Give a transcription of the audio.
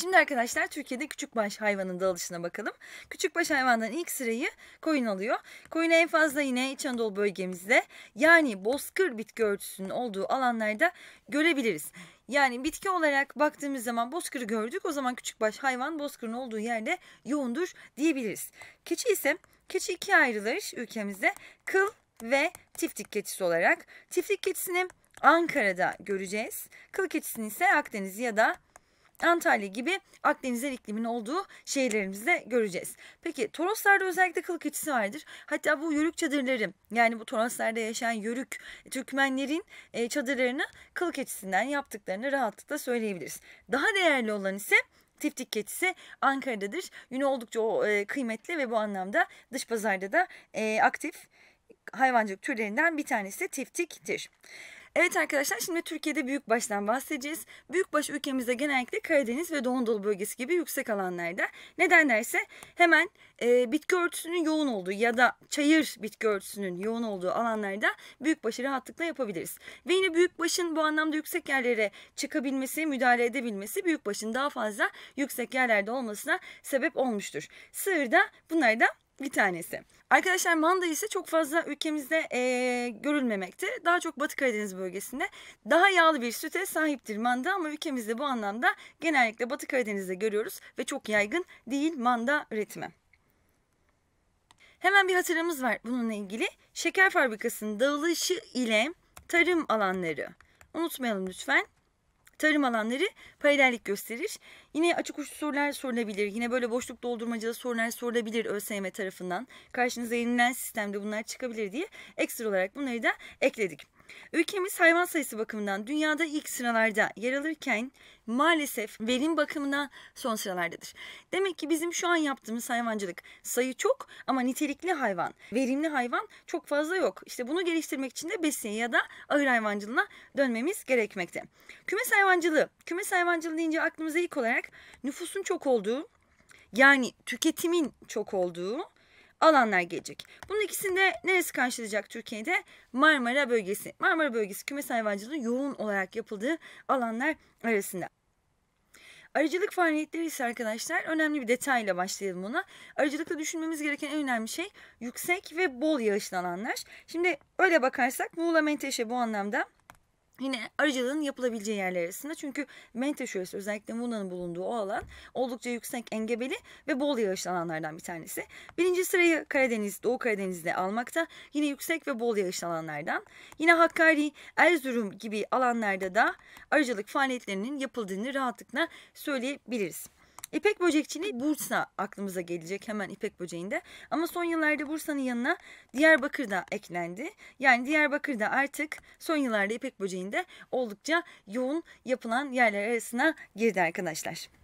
Şimdi arkadaşlar Türkiye'de küçük baş hayvanın dağılışına bakalım. Küçük baş hayvandan ilk sırayı koyun alıyor. Koyun en fazla yine İç Anadolu bölgemizde yani bozkır bitki örtüsünün olduğu alanlarda görebiliriz. Yani bitki olarak baktığımız zaman bozkırı gördük. O zaman küçük baş hayvan bozkırın olduğu yerde yoğundur diyebiliriz. Keçi ise keçi ikiye ayrılır ülkemizde. Kıl ve tiftik keçisi olarak. Tiftik keçisini Ankara'da göreceğiz. Kıl keçisini ise Akdeniz ya da Antalya gibi Akdenizler iklimin olduğu şehirlerimizde göreceğiz. Peki Toroslar'da özellikle kılık içisi vardır. Hatta bu yörük çadırları yani bu Toroslar'da yaşayan yörük Türkmenlerin e, çadırlarını kılık içisinden yaptıklarını rahatlıkla söyleyebiliriz. Daha değerli olan ise Tiftik keçisi Ankara'dadır. Yine oldukça o, e, kıymetli ve bu anlamda dış pazarda da e, aktif hayvancılık türlerinden bir tanesi tiftiktir. Evet arkadaşlar şimdi Türkiye'de büyükbaştan bahsedeceğiz. Büyükbaş ülkemizde genellikle Karadeniz ve Doğu Anadolu bölgesi gibi yüksek alanlarda. Neden derse hemen e, bitki örtüsünün yoğun olduğu ya da çayır bitki örtüsünün yoğun olduğu alanlarda büyükbaşı rahatlıkla yapabiliriz. Ve yine büyükbaşın bu anlamda yüksek yerlere çıkabilmesi, müdahale edebilmesi büyükbaşın daha fazla yüksek yerlerde olmasına sebep olmuştur. Sığır da bunlardan bir tanesi. Arkadaşlar manda ise çok fazla ülkemizde e, görülmemekte. Daha çok Batı Karadeniz bölgesinde daha yağlı bir süte sahiptir manda ama ülkemizde bu anlamda genellikle Batı Karadeniz'de görüyoruz ve çok yaygın değil manda üretimi. Hemen bir hatırlamız var bununla ilgili. Şeker fabrikasının dağılışı ile tarım alanları. Unutmayalım lütfen. Tarım alanları paralellik gösterir. Yine açık uç sorular sorulabilir. Yine böyle boşluk doldurmacalı sorular sorulabilir ÖSYM tarafından. Karşınıza yenilen sistemde bunlar çıkabilir diye ekstra olarak bunları da ekledik. Ülkemiz hayvan sayısı bakımından dünyada ilk sıralarda yer alırken maalesef verim bakımından son sıralardadır. Demek ki bizim şu an yaptığımız hayvancılık sayı çok ama nitelikli hayvan, verimli hayvan çok fazla yok. İşte bunu geliştirmek için de besleye ya da ağır hayvancılığına dönmemiz gerekmekte. Kümes hayvancılığı. Kümes hayvancılığı deyince aklımıza ilk olarak olarak nüfusun çok olduğu yani tüketimin çok olduğu alanlar gelecek. Bunun ikisinde neresi karşılayacak Türkiye'de? Marmara bölgesi. Marmara bölgesi kümes hayvancılığı yoğun olarak yapıldığı alanlar arasında. Arıcılık faaliyetleri ise arkadaşlar önemli bir detayla başlayalım ona. Arıcılıkta düşünmemiz gereken en önemli şey yüksek ve bol yağışlı alanlar. Şimdi öyle bakarsak Muğla Menteşe bu anlamda Yine arıcılığın yapılabileceği yerler arasında çünkü Mente Şölesi özellikle Muna'nın bulunduğu o alan oldukça yüksek engebeli ve bol yağışlı alanlardan bir tanesi. Birinci sırayı Karadeniz, Doğu Karadeniz'de almakta yine yüksek ve bol yağışlı alanlardan. Yine Hakkari, Erzurum gibi alanlarda da arıcılık faaliyetlerinin yapıldığını rahatlıkla söyleyebiliriz. İpek böcekçiliği Bursa aklımıza gelecek hemen İpek böceğinde. Ama son yıllarda Bursa'nın yanına Diyarbakır da eklendi. Yani Diyarbakır da artık son yıllarda İpek böceğinde oldukça yoğun yapılan yerler arasına girdi arkadaşlar.